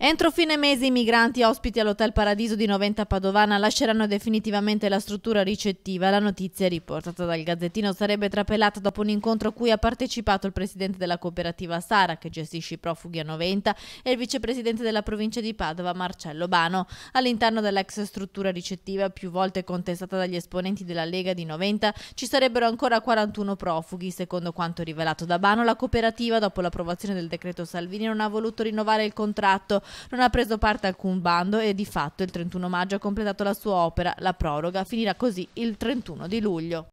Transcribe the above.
Entro fine mese i migranti ospiti all'Hotel Paradiso di Noventa Padovana lasceranno definitivamente la struttura ricettiva. La notizia riportata dal Gazzettino sarebbe trapelata dopo un incontro a cui ha partecipato il presidente della cooperativa Sara, che gestisce i profughi a Noventa, e il vicepresidente della provincia di Padova, Marcello Bano. All'interno dell'ex struttura ricettiva, più volte contestata dagli esponenti della Lega di Noventa, ci sarebbero ancora 41 profughi. Secondo quanto rivelato da Bano, la cooperativa, dopo l'approvazione del decreto Salvini, non ha voluto rinnovare il contratto non ha preso parte a alcun bando e di fatto il 31 maggio ha completato la sua opera, la proroga finirà così il 31 di luglio.